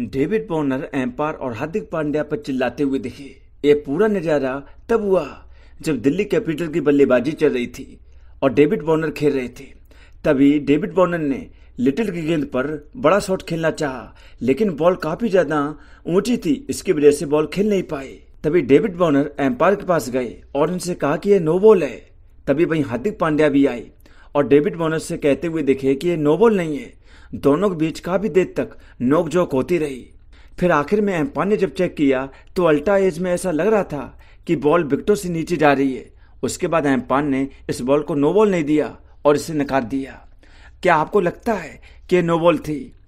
David बॉर्नर empire और हार्दिक पांड्या पर चिल्लाते हुए दिखे ये पूरा नजारा तब हुआ जब दिल्ली कैपिटल की बल्लेबाजी चल रही थी और डेविड बॉर्नर खेल रहे थे तभी डेविड बॉर्नर ने लिटिल की गेंद पर बड़ा शॉट खेलना चाहा, लेकिन बॉल काफी ज्यादा ऊंची थी इसकी वजह से बॉल खेल नहीं पाए तभी डेविड बॉर्नर एम्पायर के पास गए और उनसे कहा कि यह नो बॉल है तभी वहीं हार्दिक पांड्या भी आई और डेविड बॉर्नर से कहते हुए दिखे कि यह नो बॉल नहीं है दोनों के बीच काफी देर तक नोकझोंक होती रही फिर आखिर में एम्पा ने जब चेक किया तो अल्टा एज में ऐसा लग रहा था कि बॉल विकटों से नीचे जा रही है उसके बाद एम्पान ने इस बॉल को नो बॉल नहीं दिया और इसे नकार दिया क्या आपको लगता है कि नो बॉल थी